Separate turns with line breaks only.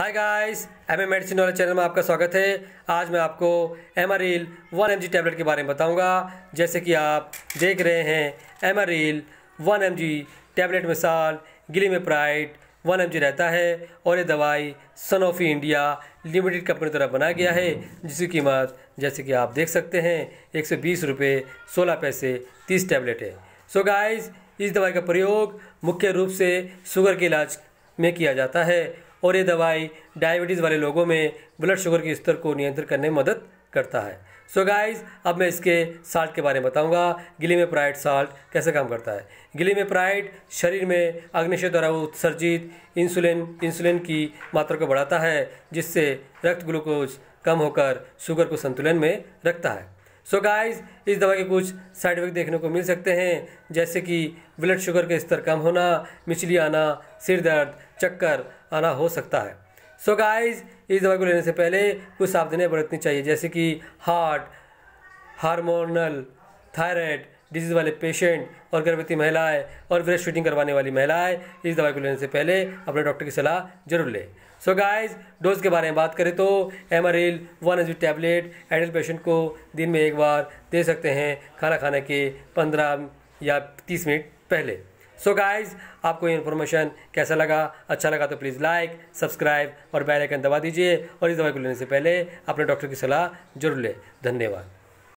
हाय guys M medicine वाले channel में आपका स्वागत है आज मैं आपको M R L one M tablet के बारे में बताऊंगा जैसे कि आप देख रहे हैं M R L one M tablet में साल गिली में प्राइट वन एम रहता है और ये दवाई सनोफी इंडिया लिमिटेड कंपनी द्वारा बनाया गया है जिसकी कीमत जैसे कि आप देख सकते हैं एक सौ बीस रुपये सोलह पैसे तीस टैबलेट है सो so गाइज़ इस दवाई का प्रयोग मुख्य रूप से शुगर के इलाज में किया जाता है और ये दवाई डायबिटीज़ वाले लोगों में ब्लड शुगर के स्तर को नियंत्रित करने में मदद करता है सो so गाइस अब मैं इसके साल्ट के बारे में बताऊंगा गिली में प्राइड साल्ट कैसे काम करता है गिली में प्राइड शरीर में अग्निशय द्वारा उत्सर्जित इंसुलिन इंसुलिन की मात्रा को बढ़ाता है जिससे रक्त ग्लूकोज कम होकर शुगर को संतुलन में रखता है सो so गाइस इस दवा के कुछ साइड इफेक्ट देखने को मिल सकते हैं जैसे कि ब्लड शुगर के स्तर कम होना मिचली आना सिर दर्द चक्कर आना हो सकता है सो so गाइस इस दवा को लेने से पहले कुछ सावधानियाँ बरतनी चाहिए जैसे कि हार्ट हार्मोनल थायराइड डिजीज़ वाले पेशेंट और गर्भवती महिलाएं और ब्रेस्ट शूटिंग करवाने वाली महिलाएं इस दवाई को लेने से पहले अपने डॉक्टर की सलाह जरूर लें सो गाइस डोज के बारे में बात करें तो M R L one H tablet adult patient को दिन में एक बार दे सकते हैं खाना खाने के पंद्रह या तीस मिनट पहले सो so गाइज आपको ये इन्फॉर्मेशन कैसा लगा अच्छा लगा तो प्लीज़ लाइक सब्सक्राइब और बेल आइकन दबा दीजिए और इस दवाई को लेने से पहले अपने डॉक्टर की सलाह जरूर लें धन्यवाद